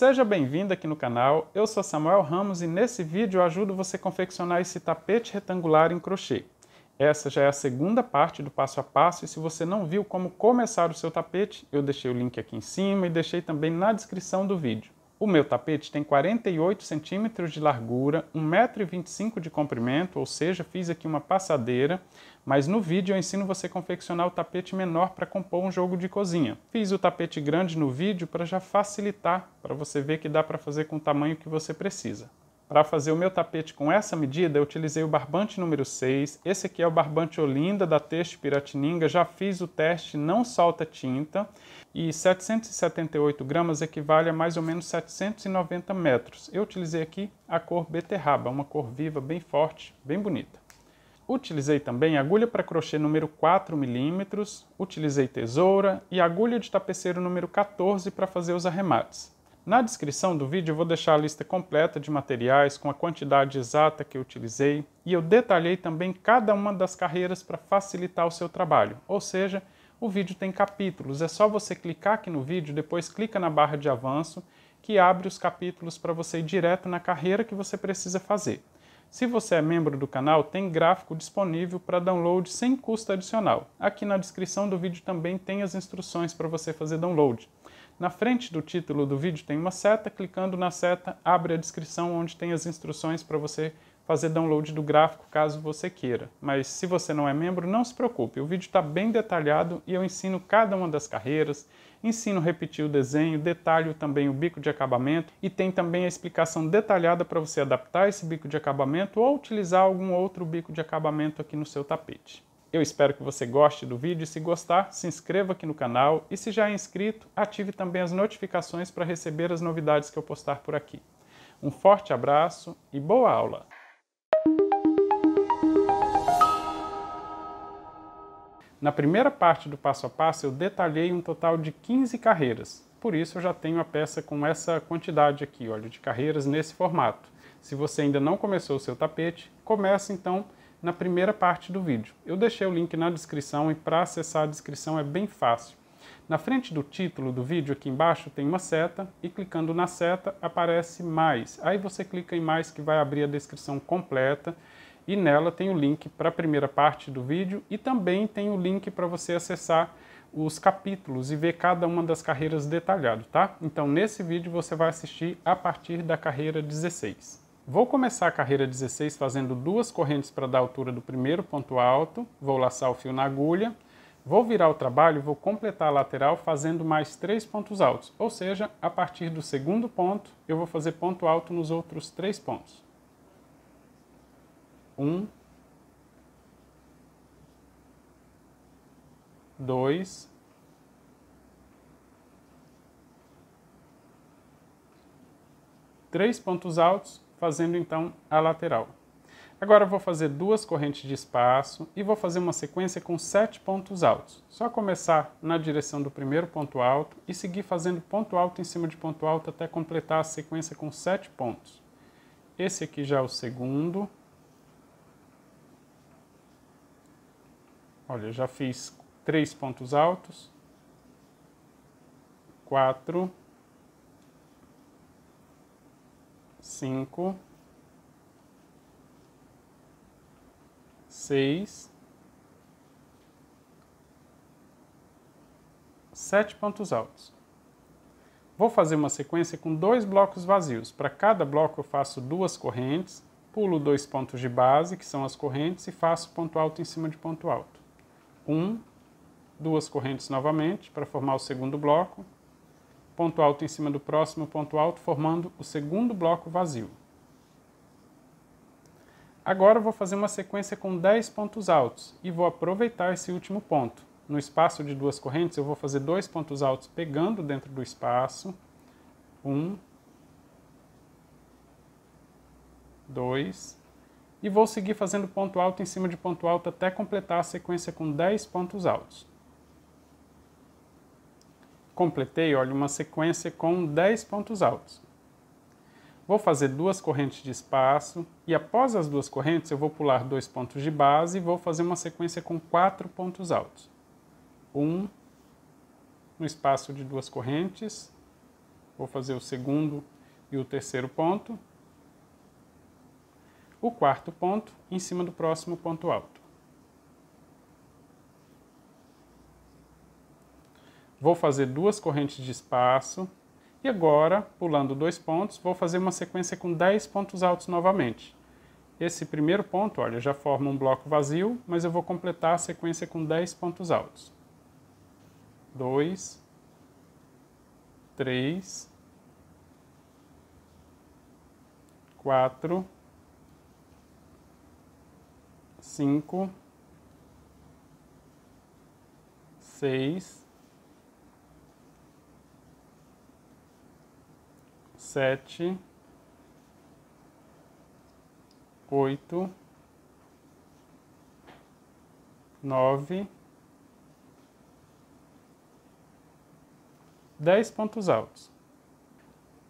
Seja bem-vindo aqui no canal, eu sou Samuel Ramos e nesse vídeo eu ajudo você a confeccionar esse tapete retangular em crochê. Essa já é a segunda parte do passo a passo e se você não viu como começar o seu tapete, eu deixei o link aqui em cima e deixei também na descrição do vídeo. O meu tapete tem 48 centímetros de largura, 1,25m de comprimento, ou seja, fiz aqui uma passadeira, mas no vídeo eu ensino você a confeccionar o tapete menor para compor um jogo de cozinha. Fiz o tapete grande no vídeo para já facilitar, para você ver que dá para fazer com o tamanho que você precisa. Para fazer o meu tapete com essa medida, eu utilizei o barbante número 6. Esse aqui é o barbante Olinda da Teste Piratininga. Já fiz o teste, não solta tinta. E 778 gramas equivale a mais ou menos 790 metros. Eu utilizei aqui a cor beterraba, uma cor viva, bem forte, bem bonita. Utilizei também agulha para crochê número 4 milímetros, utilizei tesoura e agulha de tapeceiro número 14 para fazer os arremates. Na descrição do vídeo vou deixar a lista completa de materiais com a quantidade exata que eu utilizei e eu detalhei também cada uma das carreiras para facilitar o seu trabalho, ou seja, o vídeo tem capítulos, é só você clicar aqui no vídeo, depois clica na barra de avanço que abre os capítulos para você ir direto na carreira que você precisa fazer. Se você é membro do canal, tem gráfico disponível para download sem custo adicional. Aqui na descrição do vídeo também tem as instruções para você fazer download. Na frente do título do vídeo tem uma seta, clicando na seta abre a descrição onde tem as instruções para você fazer download do gráfico caso você queira. Mas se você não é membro, não se preocupe, o vídeo está bem detalhado e eu ensino cada uma das carreiras, ensino repetir o desenho, detalho também o bico de acabamento e tem também a explicação detalhada para você adaptar esse bico de acabamento ou utilizar algum outro bico de acabamento aqui no seu tapete. Eu espero que você goste do vídeo e se gostar, se inscreva aqui no canal e se já é inscrito, ative também as notificações para receber as novidades que eu postar por aqui. Um forte abraço e boa aula! Na primeira parte do passo a passo, eu detalhei um total de 15 carreiras. Por isso, eu já tenho a peça com essa quantidade aqui, olha, de carreiras nesse formato. Se você ainda não começou o seu tapete, comece então na primeira parte do vídeo. Eu deixei o link na descrição e para acessar a descrição é bem fácil. Na frente do título do vídeo, aqui embaixo, tem uma seta e clicando na seta aparece mais. Aí você clica em mais que vai abrir a descrição completa e nela tem o link para a primeira parte do vídeo e também tem o link para você acessar os capítulos e ver cada uma das carreiras detalhado, tá? Então nesse vídeo você vai assistir a partir da carreira 16. Vou começar a carreira 16 fazendo duas correntes para dar altura do primeiro ponto alto, vou laçar o fio na agulha, vou virar o trabalho e vou completar a lateral fazendo mais três pontos altos, ou seja, a partir do segundo ponto eu vou fazer ponto alto nos outros três pontos. Um, dois, três pontos altos fazendo então a lateral. Agora vou fazer duas correntes de espaço e vou fazer uma sequência com sete pontos altos. Só começar na direção do primeiro ponto alto e seguir fazendo ponto alto em cima de ponto alto até completar a sequência com sete pontos. Esse aqui já é o segundo. Olha, já fiz três pontos altos, quatro, cinco, seis, sete pontos altos. Vou fazer uma sequência com dois blocos vazios. Para cada bloco eu faço duas correntes, pulo dois pontos de base, que são as correntes, e faço ponto alto em cima de ponto alto. Um, duas correntes novamente para formar o segundo bloco, ponto alto em cima do próximo ponto alto, formando o segundo bloco vazio. Agora vou fazer uma sequência com 10 pontos altos e vou aproveitar esse último ponto. No espaço de duas correntes, eu vou fazer dois pontos altos pegando dentro do espaço. Um, dois, e vou seguir fazendo ponto alto em cima de ponto alto até completar a sequência com 10 pontos altos. Completei, olha, uma sequência com 10 pontos altos. Vou fazer duas correntes de espaço e após as duas correntes eu vou pular dois pontos de base e vou fazer uma sequência com quatro pontos altos. Um no espaço de duas correntes, vou fazer o segundo e o terceiro ponto. O quarto ponto em cima do próximo ponto alto. vou fazer duas correntes de espaço e agora, pulando dois pontos, vou fazer uma sequência com 10 pontos altos novamente. Esse primeiro ponto, olha, já forma um bloco vazio, mas eu vou completar a sequência com 10 pontos altos. 2, 3, 4, 5, 6, sete, oito, nove, dez pontos altos.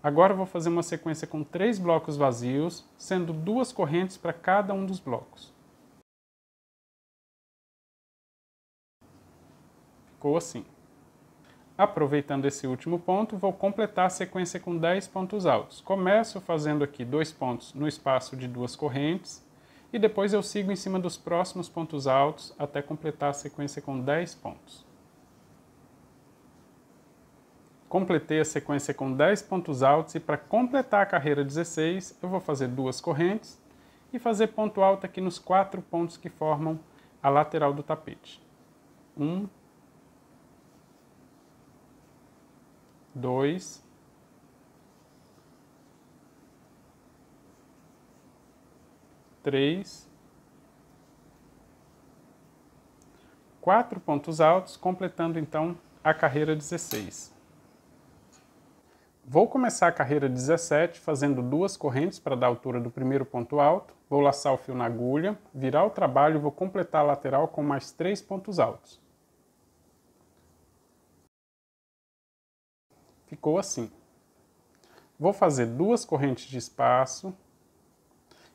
Agora vou fazer uma sequência com três blocos vazios, sendo duas correntes para cada um dos blocos. Ficou assim. Aproveitando esse último ponto, vou completar a sequência com 10 pontos altos. Começo fazendo aqui dois pontos no espaço de duas correntes e depois eu sigo em cima dos próximos pontos altos até completar a sequência com 10 pontos. Completei a sequência com 10 pontos altos e para completar a carreira 16, eu vou fazer duas correntes e fazer ponto alto aqui nos quatro pontos que formam a lateral do tapete. Um, dois, três, quatro pontos altos, completando então a carreira 16. Vou começar a carreira 17 fazendo duas correntes para dar altura do primeiro ponto alto, vou laçar o fio na agulha, virar o trabalho e vou completar a lateral com mais três pontos altos. Ficou assim. Vou fazer duas correntes de espaço.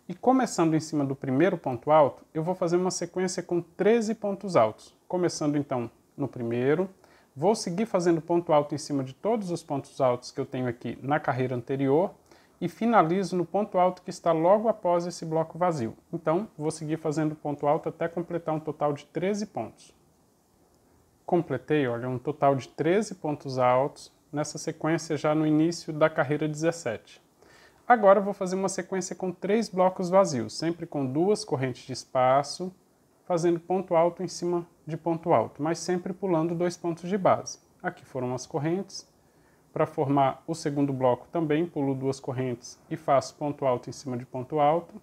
E começando em cima do primeiro ponto alto, eu vou fazer uma sequência com 13 pontos altos. Começando então no primeiro, vou seguir fazendo ponto alto em cima de todos os pontos altos que eu tenho aqui na carreira anterior e finalizo no ponto alto que está logo após esse bloco vazio. Então, vou seguir fazendo ponto alto até completar um total de 13 pontos. Completei, olha, um total de 13 pontos altos nessa sequência já no início da carreira 17. Agora vou fazer uma sequência com três blocos vazios, sempre com duas correntes de espaço, fazendo ponto alto em cima de ponto alto, mas sempre pulando dois pontos de base. Aqui foram as correntes. Para formar o segundo bloco também pulo duas correntes e faço ponto alto em cima de ponto alto.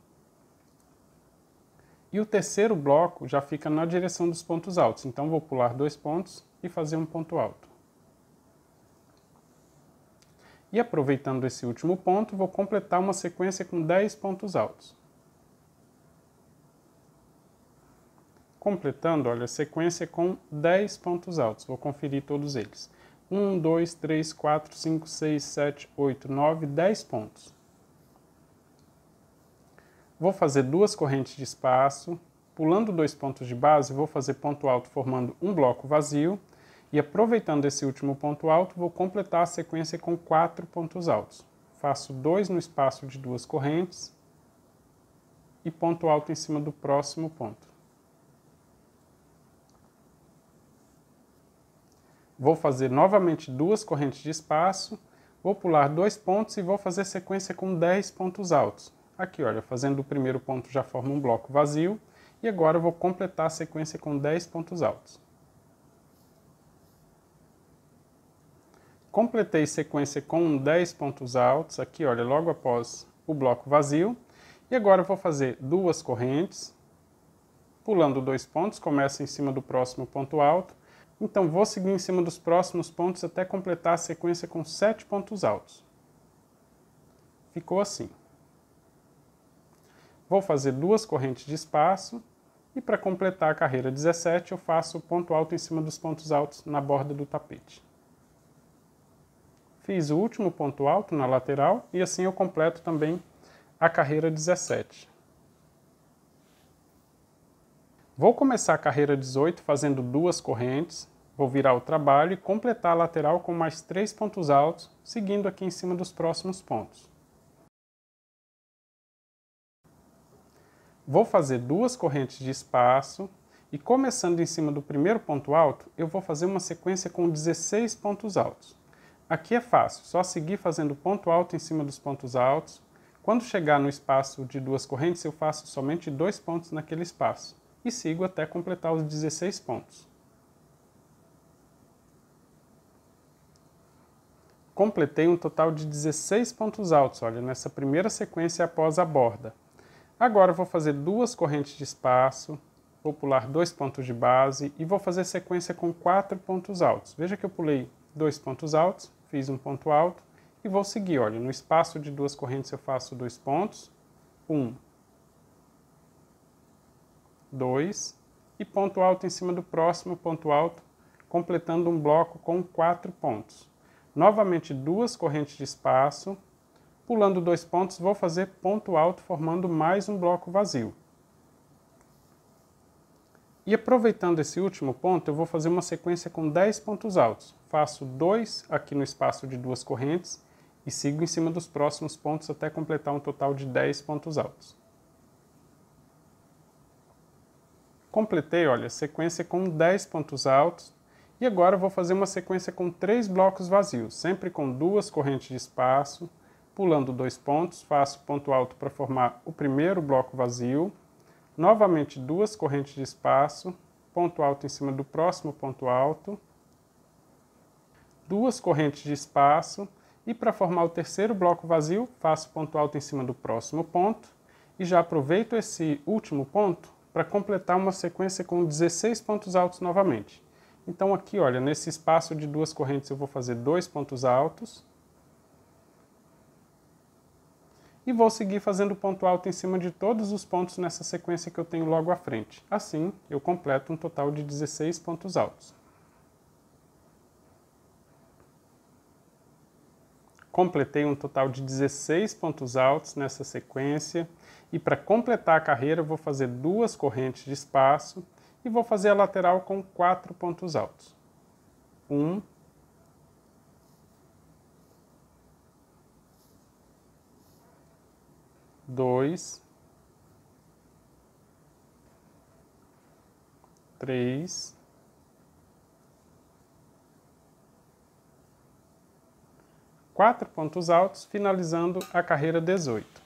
E o terceiro bloco já fica na direção dos pontos altos, então vou pular dois pontos e fazer um ponto alto. E aproveitando esse último ponto, vou completar uma sequência com 10 pontos altos. Completando, olha, a sequência com 10 pontos altos. Vou conferir todos eles. 1, 2, 3, 4, 5, 6, 7, 8, 9, 10 pontos. Vou fazer duas correntes de espaço. Pulando dois pontos de base, vou fazer ponto alto formando um bloco vazio e aproveitando esse último ponto alto, vou completar a sequência com quatro pontos altos. Faço dois no espaço de duas correntes e ponto alto em cima do próximo ponto. Vou fazer novamente duas correntes de espaço, vou pular dois pontos e vou fazer sequência com 10 pontos altos. Aqui, olha, fazendo o primeiro ponto já forma um bloco vazio e agora vou completar a sequência com 10 pontos altos. completei sequência com 10 pontos altos, aqui olha, logo após o bloco vazio. E agora vou fazer duas correntes, pulando dois pontos, começa em cima do próximo ponto alto. Então vou seguir em cima dos próximos pontos até completar a sequência com 7 pontos altos. Ficou assim. Vou fazer duas correntes de espaço e para completar a carreira 17 eu faço ponto alto em cima dos pontos altos na borda do tapete fiz o último ponto alto na lateral e assim eu completo também a carreira 17. Vou começar a carreira 18 fazendo duas correntes, vou virar o trabalho e completar a lateral com mais três pontos altos, seguindo aqui em cima dos próximos pontos. Vou fazer duas correntes de espaço e começando em cima do primeiro ponto alto, eu vou fazer uma sequência com 16 pontos altos. Aqui é fácil, só seguir fazendo ponto alto em cima dos pontos altos. Quando chegar no espaço de duas correntes, eu faço somente dois pontos naquele espaço e sigo até completar os 16 pontos. Completei um total de 16 pontos altos, olha, nessa primeira sequência após a borda. Agora vou fazer duas correntes de espaço, vou pular dois pontos de base e vou fazer sequência com quatro pontos altos. Veja que eu pulei dois pontos altos, fiz um ponto alto e vou seguir. Olha, no espaço de duas correntes eu faço dois pontos, um, dois, e ponto alto em cima do próximo ponto alto, completando um bloco com quatro pontos. Novamente duas correntes de espaço, pulando dois pontos, vou fazer ponto alto formando mais um bloco vazio. E aproveitando esse último ponto, eu vou fazer uma sequência com 10 pontos altos. Faço dois aqui no espaço de duas correntes e sigo em cima dos próximos pontos até completar um total de 10 pontos altos. Completei, olha, sequência com 10 pontos altos e agora vou fazer uma sequência com três blocos vazios, sempre com duas correntes de espaço, pulando dois pontos, faço ponto alto para formar o primeiro bloco vazio, novamente duas correntes de espaço, ponto alto em cima do próximo ponto alto, duas correntes de espaço, e para formar o terceiro bloco vazio, faço ponto alto em cima do próximo ponto, e já aproveito esse último ponto para completar uma sequência com 16 pontos altos novamente. Então aqui, olha, nesse espaço de duas correntes eu vou fazer dois pontos altos, e vou seguir fazendo ponto alto em cima de todos os pontos nessa sequência que eu tenho logo à frente. Assim, eu completo um total de 16 pontos altos. Completei um total de 16 pontos altos nessa sequência e para completar a carreira vou fazer duas correntes de espaço e vou fazer a lateral com quatro pontos altos. Um, dois, três, quatro pontos altos, finalizando a carreira 18.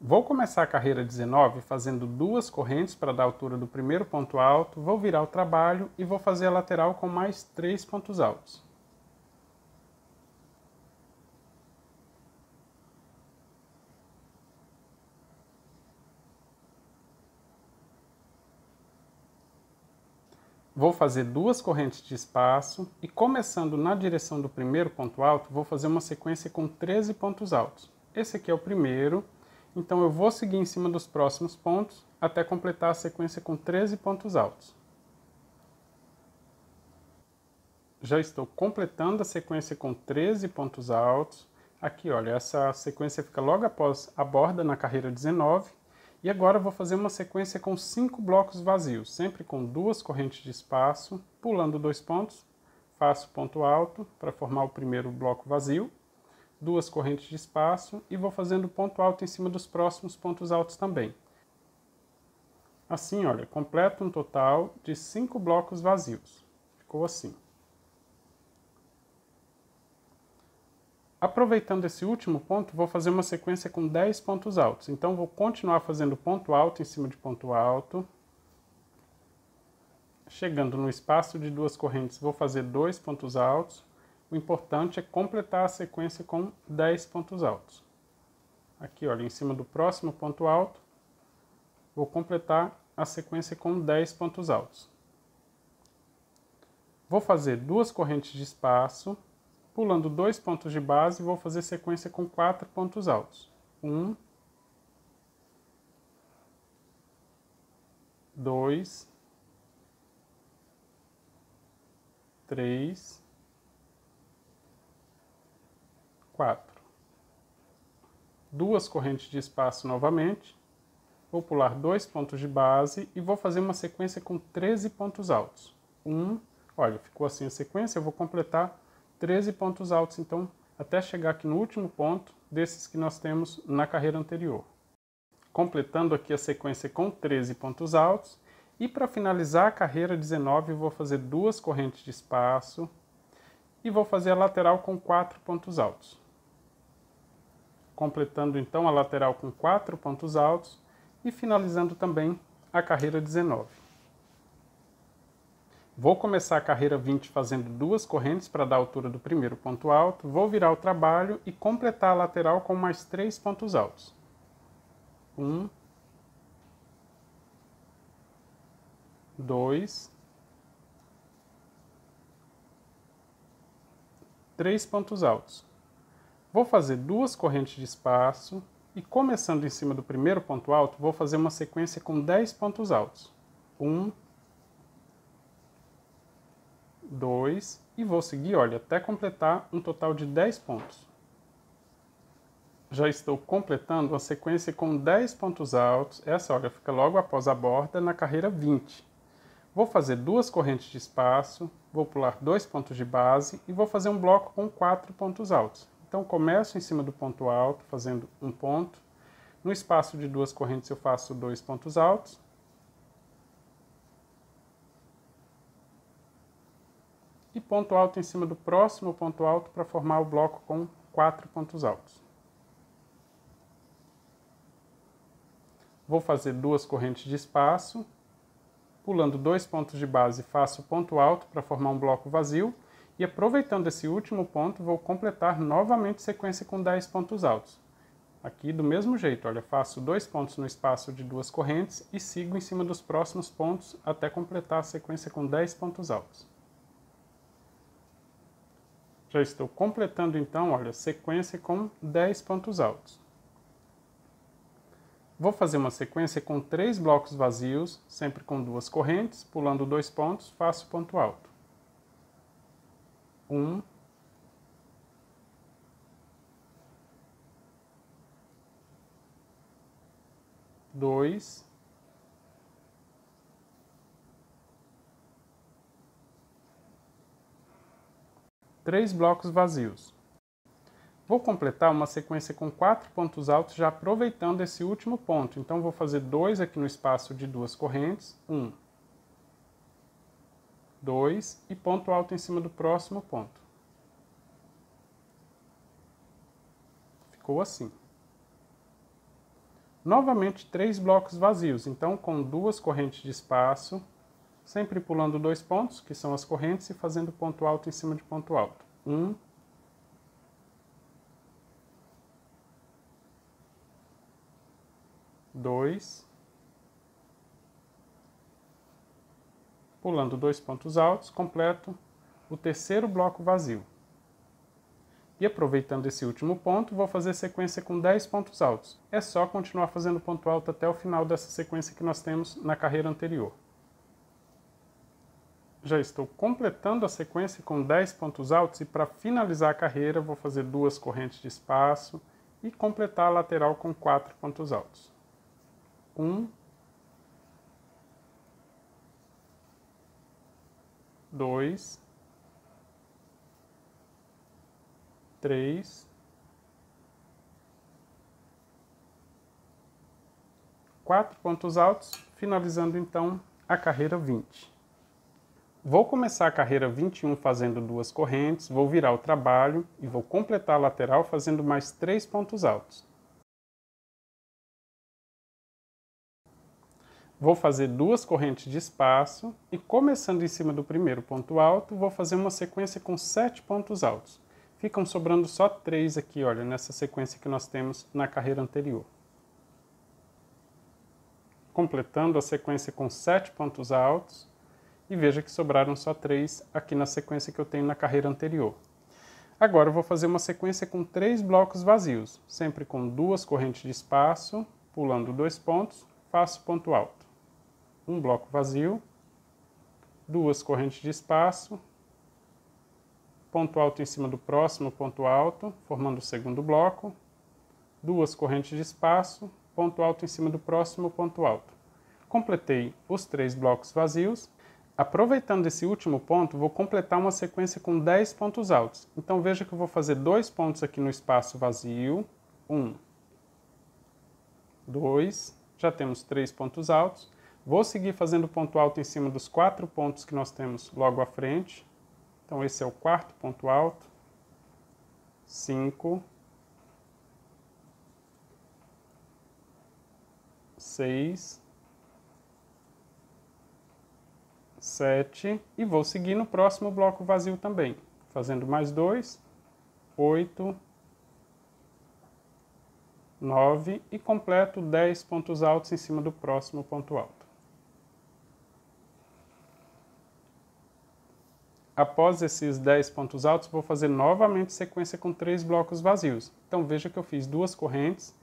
Vou começar a carreira 19 fazendo duas correntes para dar altura do primeiro ponto alto, vou virar o trabalho e vou fazer a lateral com mais três pontos altos. vou fazer duas correntes de espaço e começando na direção do primeiro ponto alto, vou fazer uma sequência com 13 pontos altos. Esse aqui é o primeiro, então eu vou seguir em cima dos próximos pontos até completar a sequência com 13 pontos altos. Já estou completando a sequência com 13 pontos altos. Aqui, olha, essa sequência fica logo após a borda na carreira 19, e agora vou fazer uma sequência com cinco blocos vazios, sempre com duas correntes de espaço, pulando dois pontos, faço ponto alto para formar o primeiro bloco vazio, duas correntes de espaço e vou fazendo ponto alto em cima dos próximos pontos altos também. Assim, olha, completo um total de cinco blocos vazios. Ficou assim. Aproveitando esse último ponto, vou fazer uma sequência com 10 pontos altos. Então, vou continuar fazendo ponto alto em cima de ponto alto. Chegando no espaço de duas correntes, vou fazer dois pontos altos. O importante é completar a sequência com 10 pontos altos. Aqui, olha, em cima do próximo ponto alto, vou completar a sequência com 10 pontos altos. Vou fazer duas correntes de espaço Pulando dois pontos de base, vou fazer sequência com quatro pontos altos. Um, dois, três, quatro. Duas correntes de espaço novamente. Vou pular dois pontos de base e vou fazer uma sequência com 13 pontos altos. Um, olha, ficou assim a sequência, eu vou completar 13 pontos altos, então, até chegar aqui no último ponto desses que nós temos na carreira anterior. Completando aqui a sequência com 13 pontos altos. E para finalizar a carreira 19, vou fazer duas correntes de espaço e vou fazer a lateral com 4 pontos altos. Completando então a lateral com 4 pontos altos e finalizando também a carreira 19. Vou começar a carreira 20 fazendo duas correntes para dar a altura do primeiro ponto alto, vou virar o trabalho e completar a lateral com mais três pontos altos. Um, dois, três pontos altos. Vou fazer duas correntes de espaço e começando em cima do primeiro ponto alto, vou fazer uma sequência com 10 pontos altos. Um, 2 e vou seguir, olha, até completar um total de 10 pontos. Já estou completando a sequência com 10 pontos altos. Essa, olha, fica logo após a borda na carreira 20. Vou fazer duas correntes de espaço, vou pular dois pontos de base e vou fazer um bloco com quatro pontos altos. Então começo em cima do ponto alto, fazendo um ponto. No espaço de duas correntes eu faço dois pontos altos. e ponto alto em cima do próximo ponto alto para formar o bloco com quatro pontos altos. Vou fazer duas correntes de espaço. Pulando dois pontos de base, faço ponto alto para formar um bloco vazio. E aproveitando esse último ponto, vou completar novamente sequência com 10 pontos altos. Aqui do mesmo jeito, olha, faço dois pontos no espaço de duas correntes e sigo em cima dos próximos pontos até completar a sequência com 10 pontos altos. Já estou completando então, olha, sequência com 10 pontos altos. Vou fazer uma sequência com três blocos vazios, sempre com duas correntes, pulando dois pontos, faço ponto alto. Um. Dois. três blocos vazios. Vou completar uma sequência com quatro pontos altos já aproveitando esse último ponto. Então vou fazer dois aqui no espaço de duas correntes, um, dois e ponto alto em cima do próximo ponto. Ficou assim. Novamente três blocos vazios, então com duas correntes de espaço, sempre pulando dois pontos, que são as correntes, e fazendo ponto alto em cima de ponto alto. Um, dois, pulando dois pontos altos, completo o terceiro bloco vazio. E aproveitando esse último ponto, vou fazer sequência com 10 pontos altos. É só continuar fazendo ponto alto até o final dessa sequência que nós temos na carreira anterior já estou completando a sequência com 10 pontos altos e para finalizar a carreira vou fazer duas correntes de espaço e completar a lateral com 4 pontos altos. 1, 2, 3, 4 pontos altos, finalizando então a carreira 20. Vou começar a carreira 21 fazendo duas correntes, vou virar o trabalho e vou completar a lateral fazendo mais três pontos altos. Vou fazer duas correntes de espaço e começando em cima do primeiro ponto alto, vou fazer uma sequência com sete pontos altos. Ficam sobrando só três aqui, olha, nessa sequência que nós temos na carreira anterior. Completando a sequência com sete pontos altos, e veja que sobraram só três aqui na sequência que eu tenho na carreira anterior. Agora eu vou fazer uma sequência com três blocos vazios, sempre com duas correntes de espaço, pulando dois pontos, faço ponto alto. Um bloco vazio, duas correntes de espaço, ponto alto em cima do próximo ponto alto, formando o segundo bloco, duas correntes de espaço, ponto alto em cima do próximo ponto alto. Completei os três blocos vazios Aproveitando esse último ponto, vou completar uma sequência com 10 pontos altos. Então veja que eu vou fazer dois pontos aqui no espaço vazio. Um, dois, já temos três pontos altos. Vou seguir fazendo ponto alto em cima dos quatro pontos que nós temos logo à frente. Então esse é o quarto ponto alto. cinco, seis. 7 e vou seguir no próximo bloco vazio também, fazendo mais 2, 8, 9 e completo 10 pontos altos em cima do próximo ponto alto. Após esses 10 pontos altos, vou fazer novamente sequência com 3 blocos vazios. Então veja que eu fiz duas correntes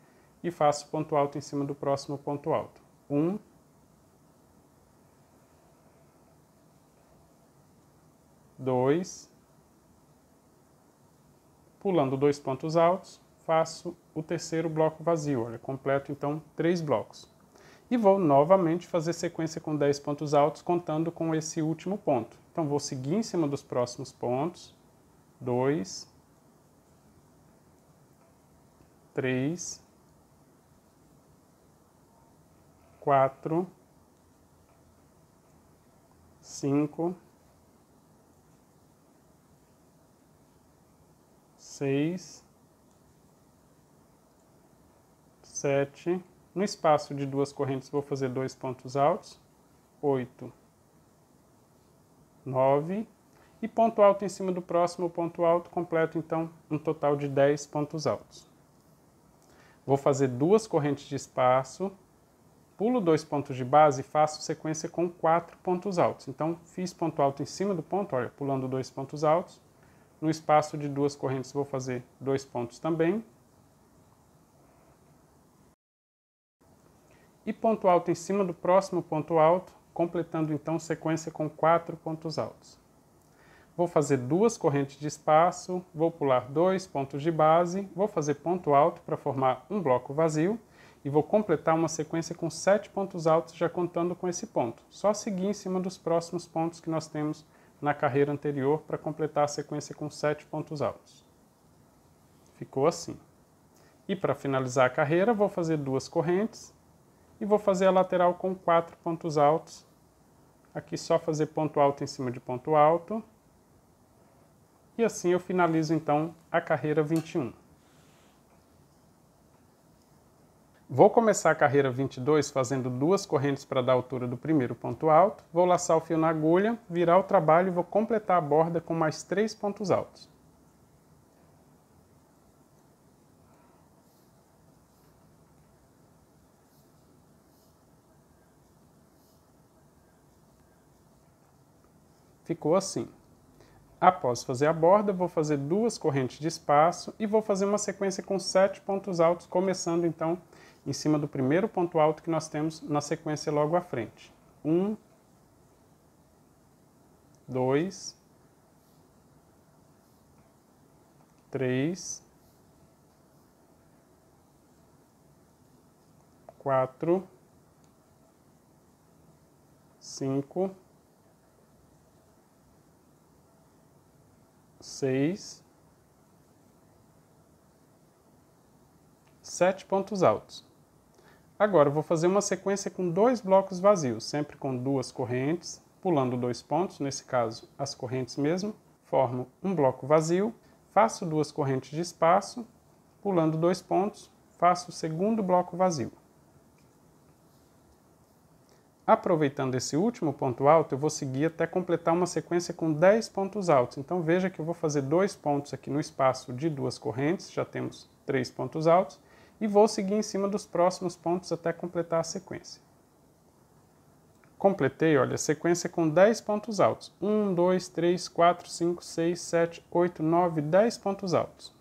e faço ponto alto em cima do próximo ponto alto. 1, 2, pulando dois pontos altos, faço o terceiro bloco vazio, olha, completo então três blocos. E vou novamente fazer sequência com 10 pontos altos, contando com esse último ponto. Então vou seguir em cima dos próximos pontos, 2, 3, 4, 5, 6, 7. No espaço de duas correntes, vou fazer dois pontos altos, 8, 9. E ponto alto em cima do próximo ponto alto, completo então um total de 10 pontos altos. Vou fazer duas correntes de espaço, pulo dois pontos de base e faço sequência com quatro pontos altos. Então, fiz ponto alto em cima do ponto, olha, pulando dois pontos altos, no espaço de duas correntes vou fazer dois pontos também. E ponto alto em cima do próximo ponto alto, completando então sequência com quatro pontos altos. Vou fazer duas correntes de espaço, vou pular dois pontos de base, vou fazer ponto alto para formar um bloco vazio e vou completar uma sequência com sete pontos altos já contando com esse ponto. Só seguir em cima dos próximos pontos que nós temos na carreira anterior para completar a sequência com sete pontos altos. Ficou assim. E para finalizar a carreira, vou fazer duas correntes e vou fazer a lateral com quatro pontos altos. Aqui só fazer ponto alto em cima de ponto alto. E assim eu finalizo então a carreira 21. Vou começar a carreira 22 fazendo duas correntes para dar altura do primeiro ponto alto, vou laçar o fio na agulha, virar o trabalho e vou completar a borda com mais três pontos altos. Ficou assim. Após fazer a borda, vou fazer duas correntes de espaço e vou fazer uma sequência com sete pontos altos, começando então em cima do primeiro ponto alto que nós temos na sequência logo à frente. Um, dois, três, quatro, cinco, seis, sete pontos altos. Agora, eu vou fazer uma sequência com dois blocos vazios, sempre com duas correntes, pulando dois pontos, nesse caso as correntes mesmo, formo um bloco vazio, faço duas correntes de espaço, pulando dois pontos, faço o segundo bloco vazio. Aproveitando esse último ponto alto, eu vou seguir até completar uma sequência com 10 pontos altos. Então veja que eu vou fazer dois pontos aqui no espaço de duas correntes, já temos três pontos altos, e vou seguir em cima dos próximos pontos até completar a sequência. Completei, olha, a sequência com 10 pontos altos. 1, 2, 3, 4, 5, 6, 7, 8, 9, 10 pontos altos.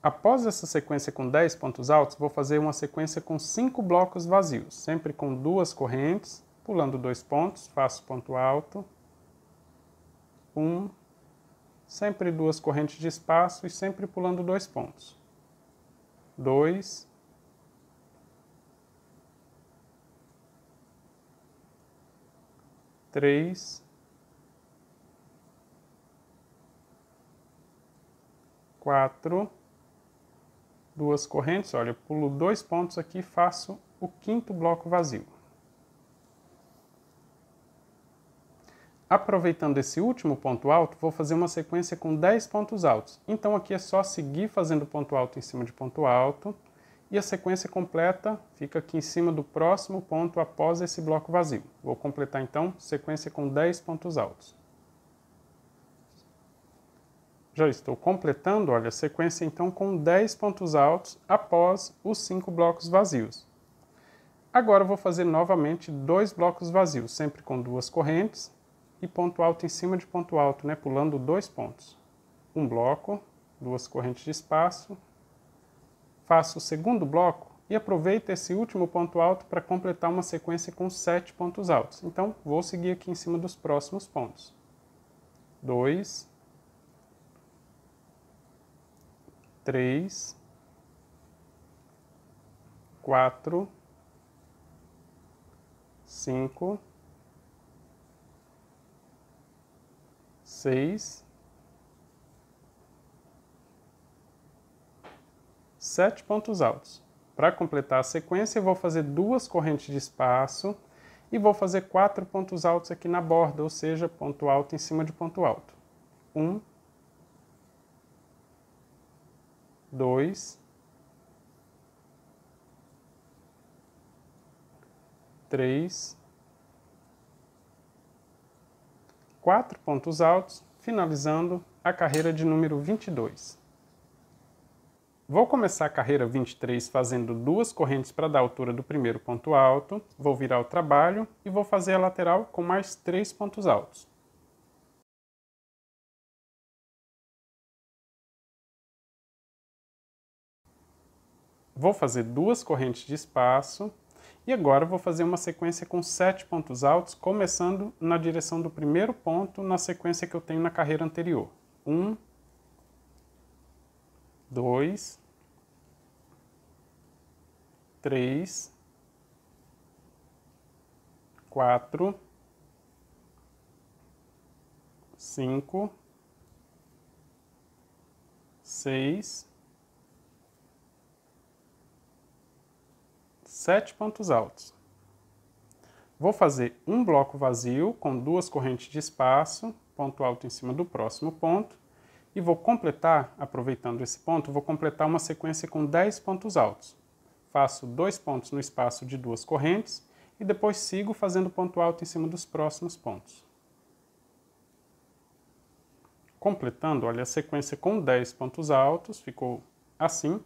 Após essa sequência com 10 pontos altos, vou fazer uma sequência com 5 blocos vazios, sempre com duas correntes, pulando dois pontos, faço ponto alto, um, sempre duas correntes de espaço e sempre pulando dois pontos dois, três, quatro, duas correntes, olha, pulo dois pontos aqui, faço o quinto bloco vazio. Aproveitando esse último ponto alto, vou fazer uma sequência com 10 pontos altos. Então aqui é só seguir fazendo ponto alto em cima de ponto alto e a sequência completa fica aqui em cima do próximo ponto após esse bloco vazio. Vou completar então sequência com 10 pontos altos. Já estou completando, olha, a sequência então com 10 pontos altos após os 5 blocos vazios. Agora vou fazer novamente dois blocos vazios, sempre com duas correntes, e ponto alto em cima de ponto alto, né, pulando dois pontos. Um bloco, duas correntes de espaço, faço o segundo bloco e aproveito esse último ponto alto para completar uma sequência com sete pontos altos. Então, vou seguir aqui em cima dos próximos pontos. Dois, três, quatro, cinco. seis, sete pontos altos. Para completar a sequência, eu vou fazer duas correntes de espaço e vou fazer quatro pontos altos aqui na borda, ou seja, ponto alto em cima de ponto alto. Um, dois, três, quatro pontos altos, finalizando a carreira de número 22. Vou começar a carreira 23 fazendo duas correntes para dar altura do primeiro ponto alto, vou virar o trabalho e vou fazer a lateral com mais três pontos altos. Vou fazer duas correntes de espaço e agora vou fazer uma sequência com sete pontos altos, começando na direção do primeiro ponto na sequência que eu tenho na carreira anterior. Um, dois, três, quatro, cinco, seis sete pontos altos. Vou fazer um bloco vazio com duas correntes de espaço, ponto alto em cima do próximo ponto, e vou completar, aproveitando esse ponto, vou completar uma sequência com 10 pontos altos. Faço dois pontos no espaço de duas correntes e depois sigo fazendo ponto alto em cima dos próximos pontos. Completando, olha, a sequência com 10 pontos altos ficou assim,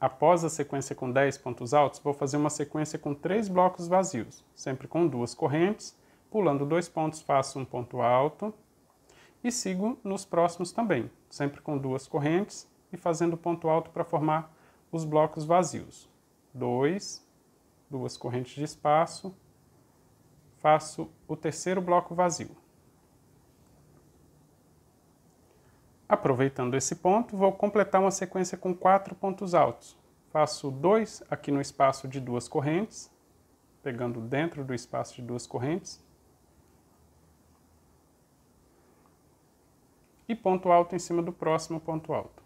após a sequência com 10 pontos altos, vou fazer uma sequência com 3 blocos vazios, sempre com duas correntes, pulando dois pontos faço um ponto alto e sigo nos próximos também, sempre com duas correntes e fazendo ponto alto para formar os blocos vazios. 2, duas correntes de espaço, faço o terceiro bloco vazio. Aproveitando esse ponto, vou completar uma sequência com quatro pontos altos. Faço dois aqui no espaço de duas correntes, pegando dentro do espaço de duas correntes. E ponto alto em cima do próximo ponto alto.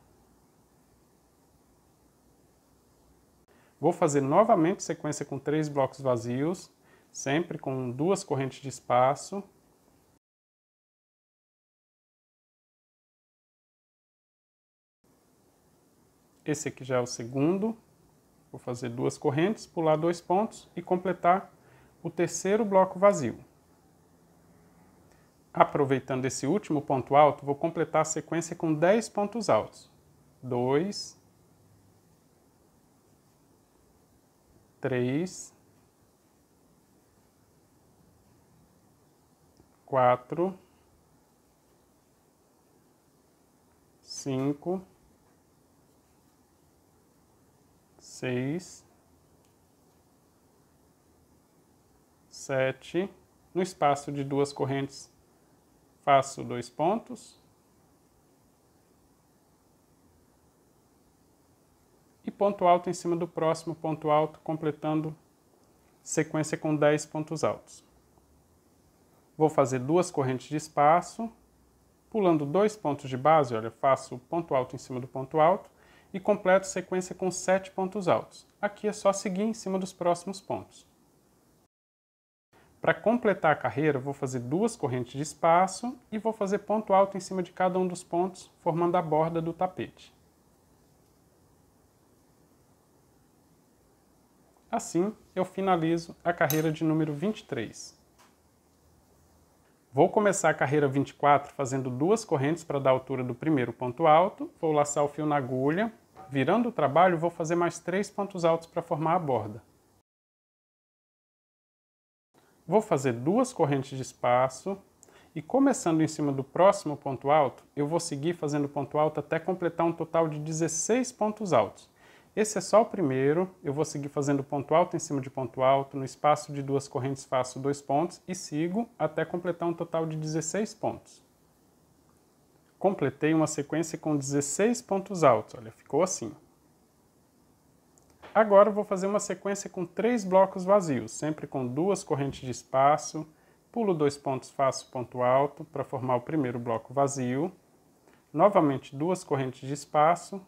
Vou fazer novamente sequência com três blocos vazios, sempre com duas correntes de espaço, Esse aqui já é o segundo. Vou fazer duas correntes, pular dois pontos e completar o terceiro bloco vazio. Aproveitando esse último ponto alto, vou completar a sequência com 10 pontos altos. 2, 3, 4, 5, seis, sete. No espaço de duas correntes, faço dois pontos. E ponto alto em cima do próximo ponto alto, completando sequência com 10 pontos altos. Vou fazer duas correntes de espaço, pulando dois pontos de base, olha, faço ponto alto em cima do ponto alto, e completo a sequência com 7 pontos altos. Aqui é só seguir em cima dos próximos pontos. Para completar a carreira, vou fazer duas correntes de espaço e vou fazer ponto alto em cima de cada um dos pontos, formando a borda do tapete. Assim, eu finalizo a carreira de número 23. Vou começar a carreira 24 fazendo duas correntes para dar altura do primeiro ponto alto, vou laçar o fio na agulha, virando o trabalho, vou fazer mais três pontos altos para formar a borda. Vou fazer duas correntes de espaço e começando em cima do próximo ponto alto, eu vou seguir fazendo ponto alto até completar um total de 16 pontos altos. Esse é só o primeiro, eu vou seguir fazendo ponto alto em cima de ponto alto, no espaço de duas correntes faço dois pontos e sigo até completar um total de 16 pontos completei uma sequência com 16 pontos altos. Olha, ficou assim. Agora vou fazer uma sequência com três blocos vazios, sempre com duas correntes de espaço, pulo dois pontos, faço ponto alto para formar o primeiro bloco vazio, novamente duas correntes de espaço,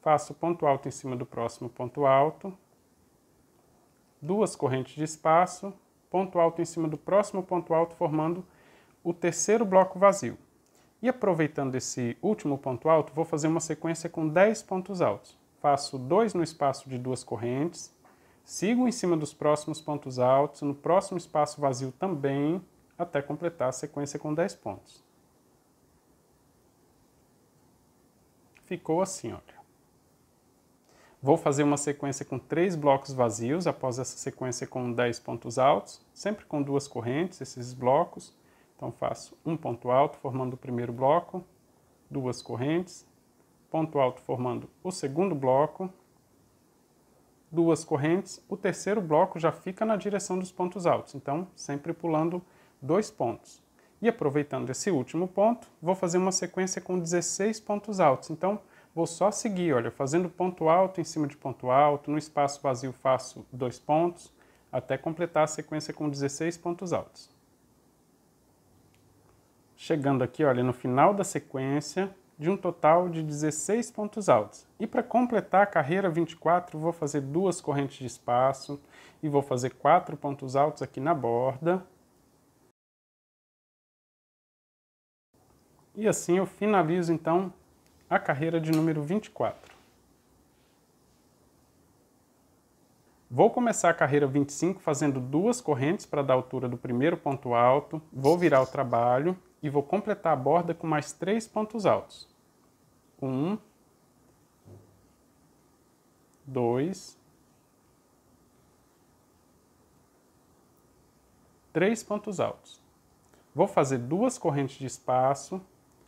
faço ponto alto em cima do próximo ponto alto, duas correntes de espaço, ponto alto em cima do próximo ponto alto, formando o terceiro bloco vazio. E aproveitando esse último ponto alto, vou fazer uma sequência com 10 pontos altos. Faço dois no espaço de duas correntes, sigo em cima dos próximos pontos altos, no próximo espaço vazio também, até completar a sequência com 10 pontos. Ficou assim, olha. Vou fazer uma sequência com três blocos vazios, após essa sequência com 10 pontos altos, sempre com duas correntes, esses blocos, então faço um ponto alto formando o primeiro bloco, duas correntes, ponto alto formando o segundo bloco, duas correntes, o terceiro bloco já fica na direção dos pontos altos, então sempre pulando dois pontos. E aproveitando esse último ponto, vou fazer uma sequência com 16 pontos altos. Então, vou só seguir, olha, fazendo ponto alto em cima de ponto alto, no espaço vazio faço dois pontos, até completar a sequência com 16 pontos altos chegando aqui, olha, no final da sequência de um total de 16 pontos altos. E para completar a carreira 24, vou fazer duas correntes de espaço e vou fazer quatro pontos altos aqui na borda. E assim eu finalizo então a carreira de número 24. Vou começar a carreira 25 fazendo duas correntes para dar altura do primeiro ponto alto, vou virar o trabalho e vou completar a borda com mais três pontos altos. Um, dois, três pontos altos. Vou fazer duas correntes de espaço.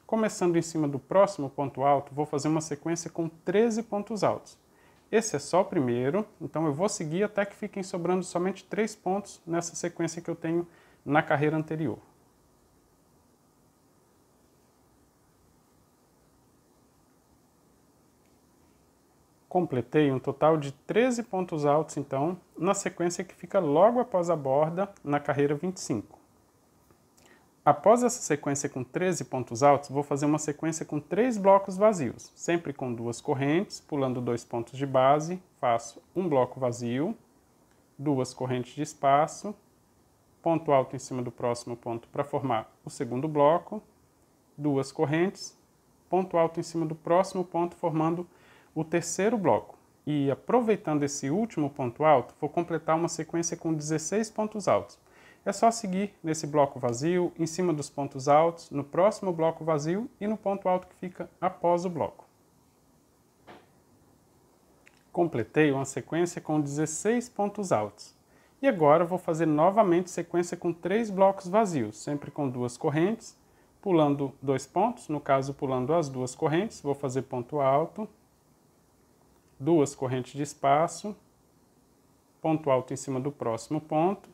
Começando em cima do próximo ponto alto, vou fazer uma sequência com 13 pontos altos. Esse é só o primeiro, então eu vou seguir até que fiquem sobrando somente três pontos nessa sequência que eu tenho na carreira anterior. completei um total de 13 pontos altos, então, na sequência que fica logo após a borda na carreira 25. Após essa sequência com 13 pontos altos, vou fazer uma sequência com três blocos vazios, sempre com duas correntes, pulando dois pontos de base, faço um bloco vazio, duas correntes de espaço, ponto alto em cima do próximo ponto para formar o segundo bloco, duas correntes, ponto alto em cima do próximo ponto formando o terceiro bloco. E aproveitando esse último ponto alto, vou completar uma sequência com 16 pontos altos. É só seguir nesse bloco vazio, em cima dos pontos altos, no próximo bloco vazio e no ponto alto que fica após o bloco. Completei uma sequência com 16 pontos altos. E agora vou fazer novamente sequência com três blocos vazios, sempre com duas correntes, pulando dois pontos, no caso pulando as duas correntes, vou fazer ponto alto, duas correntes de espaço, ponto alto em cima do próximo ponto,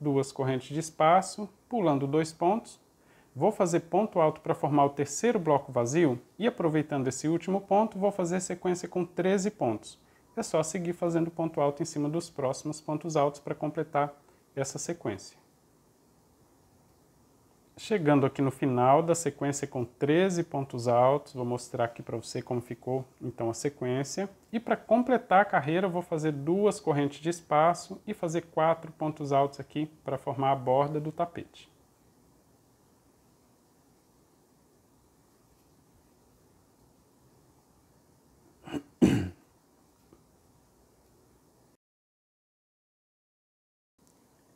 duas correntes de espaço, pulando dois pontos, vou fazer ponto alto para formar o terceiro bloco vazio e aproveitando esse último ponto, vou fazer sequência com 13 pontos. É só seguir fazendo ponto alto em cima dos próximos pontos altos para completar essa sequência. Chegando aqui no final da sequência com 13 pontos altos, vou mostrar aqui para você como ficou então a sequência. E para completar a carreira, vou fazer duas correntes de espaço e fazer quatro pontos altos aqui para formar a borda do tapete.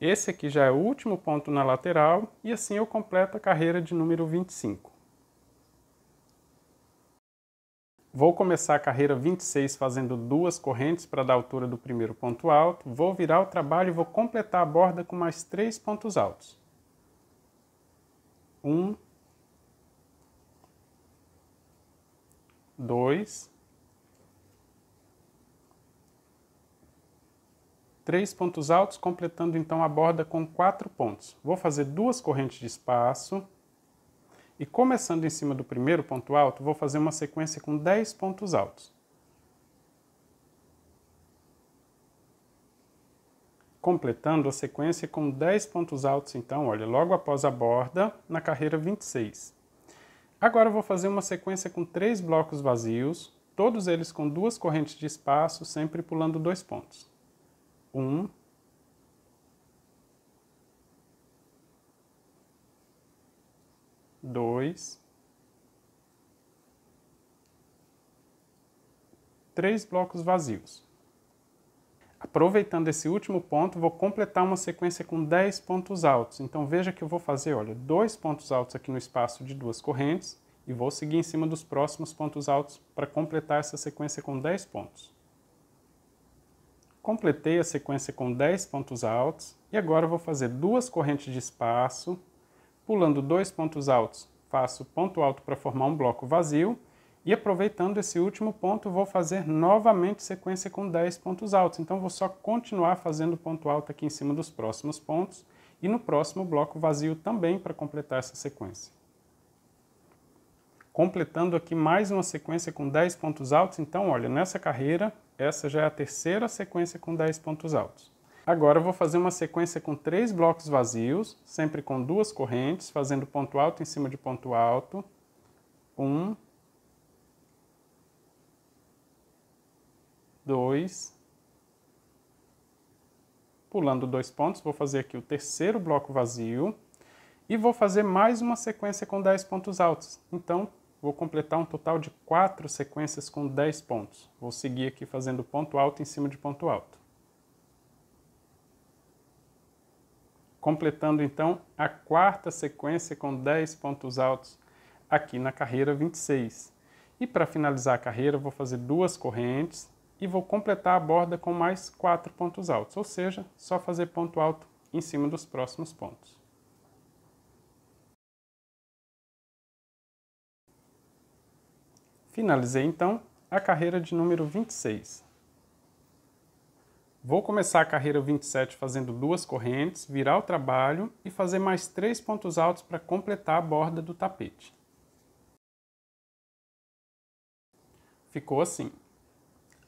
Esse aqui já é o último ponto na lateral e assim eu completo a carreira de número 25. Vou começar a carreira 26 fazendo duas correntes para dar altura do primeiro ponto alto, vou virar o trabalho e vou completar a borda com mais três pontos altos. Um, dois três pontos altos, completando então a borda com quatro pontos. Vou fazer duas correntes de espaço e começando em cima do primeiro ponto alto, vou fazer uma sequência com 10 pontos altos. Completando a sequência com 10 pontos altos, então, olha, logo após a borda, na carreira 26. Agora vou fazer uma sequência com três blocos vazios, todos eles com duas correntes de espaço, sempre pulando dois pontos um dois três blocos vazios. Aproveitando esse último ponto, vou completar uma sequência com 10 pontos altos. Então veja que eu vou fazer, olha, dois pontos altos aqui no espaço de duas correntes e vou seguir em cima dos próximos pontos altos para completar essa sequência com 10 pontos completei a sequência com 10 pontos altos e agora vou fazer duas correntes de espaço, pulando dois pontos altos, faço ponto alto para formar um bloco vazio e aproveitando esse último ponto vou fazer novamente sequência com 10 pontos altos. Então vou só continuar fazendo ponto alto aqui em cima dos próximos pontos e no próximo bloco vazio também para completar essa sequência. Completando aqui mais uma sequência com 10 pontos altos, então olha, nessa carreira essa já é a terceira sequência com 10 pontos altos. Agora eu vou fazer uma sequência com três blocos vazios, sempre com duas correntes, fazendo ponto alto em cima de ponto alto. Um, dois, pulando dois pontos, vou fazer aqui o terceiro bloco vazio e vou fazer mais uma sequência com 10 pontos altos. Então, vou completar um total de quatro sequências com 10 pontos. Vou seguir aqui fazendo ponto alto em cima de ponto alto. Completando então a quarta sequência com 10 pontos altos aqui na carreira 26. E para finalizar a carreira, vou fazer duas correntes e vou completar a borda com mais quatro pontos altos, ou seja, só fazer ponto alto em cima dos próximos pontos. Finalizei então a carreira de número 26. Vou começar a carreira 27 fazendo duas correntes, virar o trabalho e fazer mais três pontos altos para completar a borda do tapete. Ficou assim.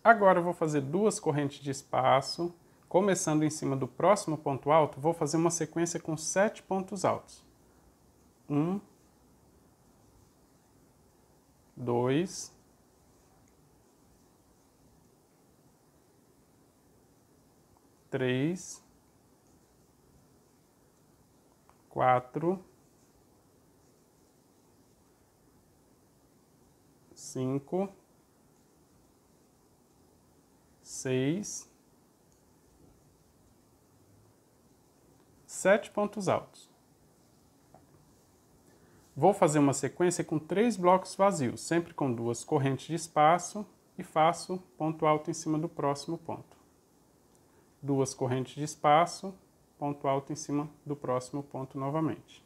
Agora eu vou fazer duas correntes de espaço, começando em cima do próximo ponto alto, vou fazer uma sequência com sete pontos altos. Um, dois, três, quatro, cinco, seis, sete pontos altos. Vou fazer uma sequência com três blocos vazios, sempre com duas correntes de espaço e faço ponto alto em cima do próximo ponto. Duas correntes de espaço, ponto alto em cima do próximo ponto novamente.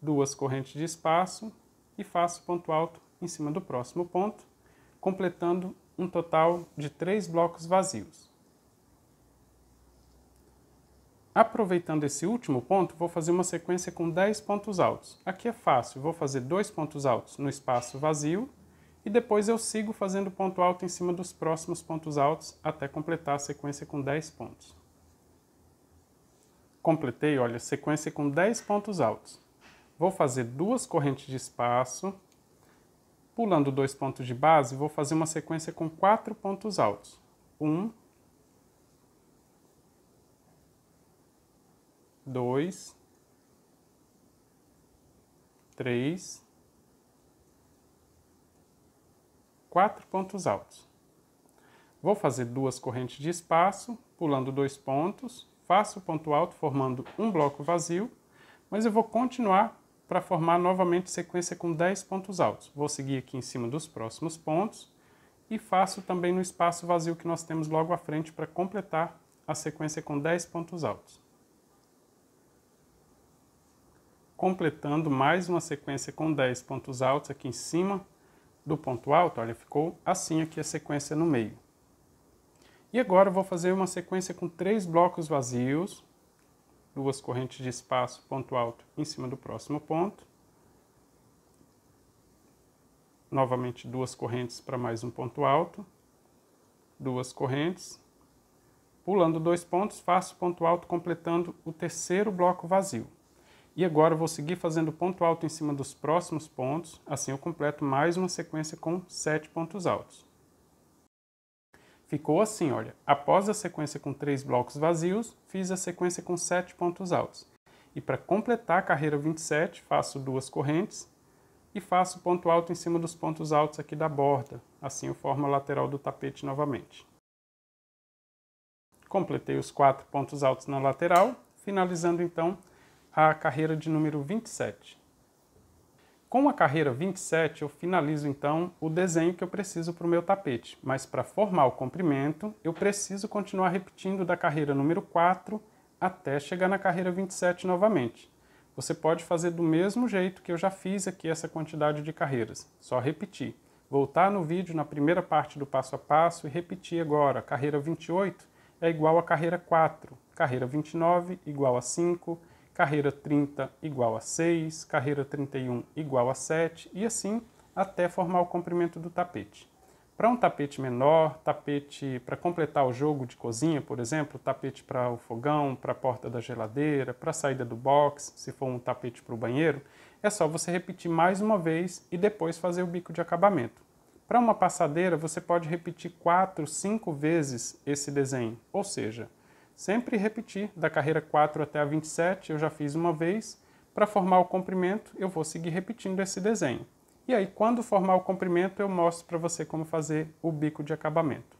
Duas correntes de espaço e faço ponto alto em cima do próximo ponto, completando um total de três blocos vazios. Aproveitando esse último ponto, vou fazer uma sequência com 10 pontos altos. Aqui é fácil, vou fazer dois pontos altos no espaço vazio e depois eu sigo fazendo ponto alto em cima dos próximos pontos altos até completar a sequência com 10 pontos. Completei, olha, sequência com 10 pontos altos. Vou fazer duas correntes de espaço. Pulando dois pontos de base, vou fazer uma sequência com quatro pontos altos. Um, dois, três, quatro pontos altos. Vou fazer duas correntes de espaço, pulando dois pontos, faço o ponto alto formando um bloco vazio, mas eu vou continuar para formar novamente sequência com 10 pontos altos. Vou seguir aqui em cima dos próximos pontos e faço também no espaço vazio que nós temos logo à frente para completar a sequência com 10 pontos altos. completando mais uma sequência com 10 pontos altos aqui em cima do ponto alto, olha, ficou assim aqui a sequência no meio. E agora eu vou fazer uma sequência com três blocos vazios, duas correntes de espaço, ponto alto em cima do próximo ponto. Novamente duas correntes para mais um ponto alto, duas correntes, pulando dois pontos, faço ponto alto completando o terceiro bloco vazio. E agora eu vou seguir fazendo ponto alto em cima dos próximos pontos, assim eu completo mais uma sequência com sete pontos altos. Ficou assim, olha. Após a sequência com três blocos vazios, fiz a sequência com sete pontos altos. E para completar a carreira 27, faço duas correntes e faço ponto alto em cima dos pontos altos aqui da borda. Assim eu formo a lateral do tapete novamente. Completei os quatro pontos altos na lateral, finalizando então a carreira de número 27. Com a carreira 27, eu finalizo então o desenho que eu preciso para o meu tapete, mas para formar o comprimento, eu preciso continuar repetindo da carreira número 4 até chegar na carreira 27 novamente. Você pode fazer do mesmo jeito que eu já fiz aqui essa quantidade de carreiras, só repetir. Voltar no vídeo na primeira parte do passo a passo e repetir agora. Carreira 28 é igual a carreira 4, carreira 29 igual a 5, carreira 30 igual a 6, carreira 31 igual a 7 e assim até formar o comprimento do tapete. Para um tapete menor, tapete para completar o jogo de cozinha, por exemplo, tapete para o fogão, para a porta da geladeira, para a saída do box, se for um tapete para o banheiro, é só você repetir mais uma vez e depois fazer o bico de acabamento. Para uma passadeira, você pode repetir 4, 5 vezes esse desenho, ou seja, Sempre repetir da carreira 4 até a 27, eu já fiz uma vez. Para formar o comprimento, eu vou seguir repetindo esse desenho. E aí, quando formar o comprimento, eu mostro para você como fazer o bico de acabamento.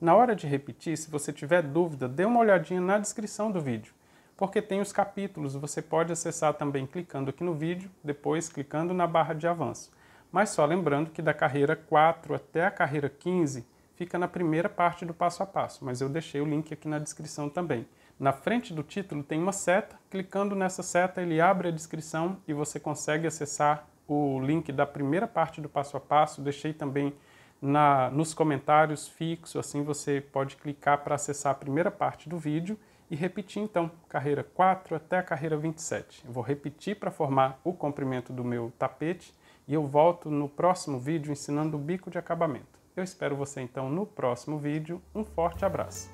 Na hora de repetir, se você tiver dúvida, dê uma olhadinha na descrição do vídeo, porque tem os capítulos, você pode acessar também clicando aqui no vídeo, depois clicando na barra de avanço. Mas só lembrando que da carreira 4 até a carreira 15, fica na primeira parte do passo a passo, mas eu deixei o link aqui na descrição também. Na frente do título tem uma seta, clicando nessa seta ele abre a descrição e você consegue acessar o link da primeira parte do passo a passo, deixei também na, nos comentários fixo, assim você pode clicar para acessar a primeira parte do vídeo e repetir então, carreira 4 até a carreira 27. Eu vou repetir para formar o comprimento do meu tapete e eu volto no próximo vídeo ensinando o bico de acabamento. Eu espero você então no próximo vídeo. Um forte abraço!